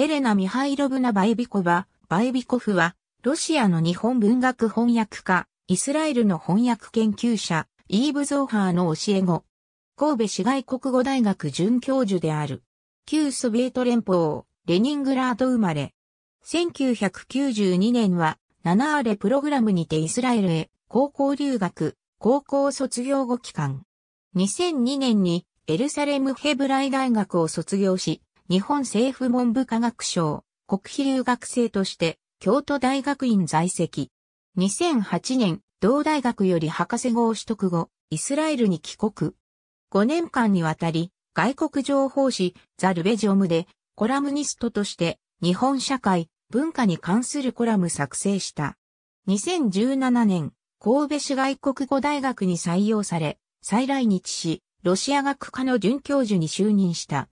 エレナ・ミハイロブナ・バイビコバ、バイビコフは、ロシアの日本文学翻訳家、イスラエルの翻訳研究者、イーブ・ゾーハーの教え子。神戸市外国語大学准教授である。旧ソビエト連邦、レニングラード生まれ。1992年は、ナナアレプログラムにてイスラエルへ、高校留学、高校卒業後期間。2002年に、エルサレムヘブライ大学を卒業し、日本政府文部科学省、国費留学生として、京都大学院在籍。2008年、同大学より博士号取得後、イスラエルに帰国。5年間にわたり、外国情報誌、ザ・ルベジオムで、コラムニストとして、日本社会、文化に関するコラム作成した。2017年、神戸市外国語大学に採用され、再来日し、ロシア学科の准教授に就任した。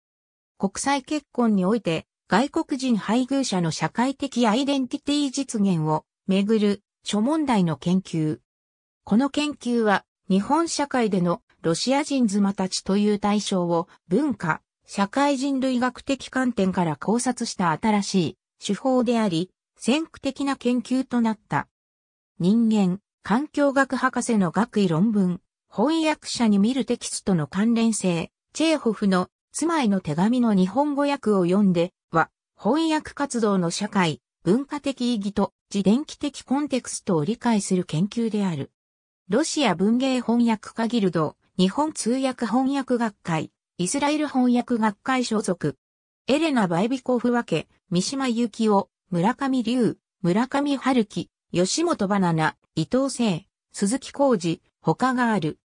国際結婚において外国人配偶者の社会的アイデンティティ実現をめぐる諸問題の研究。この研究は日本社会でのロシア人妻たちという対象を文化、社会人類学的観点から考察した新しい手法であり、先駆的な研究となった。人間、環境学博士の学位論文、翻訳者に見るテキストの関連性、チェーホフの妻への手紙の日本語訳を読んでは、翻訳活動の社会、文化的意義と自伝記的コンテクストを理解する研究である。ロシア文芸翻訳家ギルド、日本通訳翻訳学会、イスラエル翻訳学会所属。エレナ・バイビコフ分け、三島幸紀夫、村上龍、村上春樹、吉本バナナ、伊藤聖、鈴木浩二、他がある。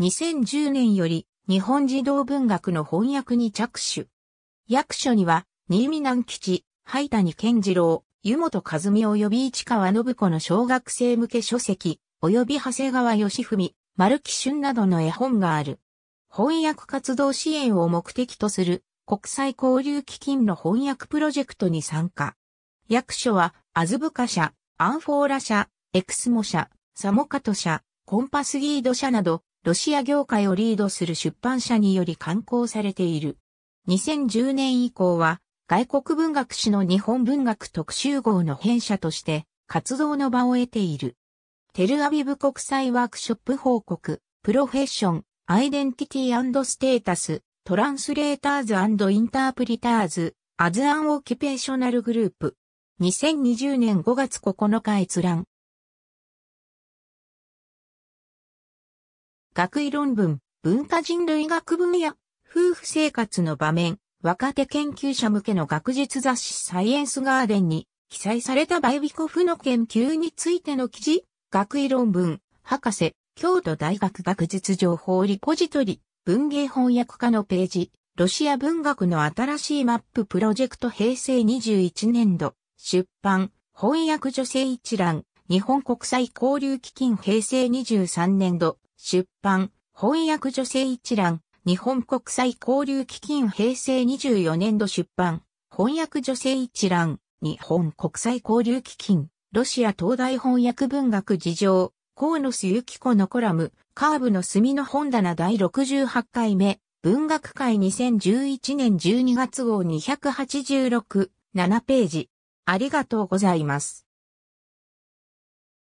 2010年より日本児童文学の翻訳に着手。役所には、新見南吉、灰谷健次郎、湯本和美及び市川信子の小学生向け書籍、及び長谷川義文、丸木春などの絵本がある。翻訳活動支援を目的とする国際交流基金の翻訳プロジェクトに参加。役所は、アズブカ社、アンフォーラ社、エクスモ社、サモカト社、コンパスリード社など、ロシア業界をリードする出版社により刊行されている。2010年以降は、外国文学史の日本文学特集号の編者として活動の場を得ている。テルアビブ国際ワークショップ報告、プロフェッション、アイデンティティステータス、トランスレーターズインタープリターズ、アズアンオキペーショナルグループ。2020年5月9日閲覧。学位論文、文化人類学分野、夫婦生活の場面、若手研究者向けの学術雑誌サイエンスガーデンに記載されたバイビコフの研究についての記事、学位論文、博士、京都大学学術情報リポジトリ、文芸翻訳家のページ、ロシア文学の新しいマッププロジェクト平成21年度、出版、翻訳女性一覧、日本国際交流基金平成23年度、出版、翻訳女性一覧、日本国際交流基金平成24年度出版、翻訳女性一覧、日本国際交流基金、ロシア東大翻訳文学事情、河野須幸子のコラム、カーブの墨の本棚第68回目、文学会2011年12月号286、7ページ。ありがとうございます。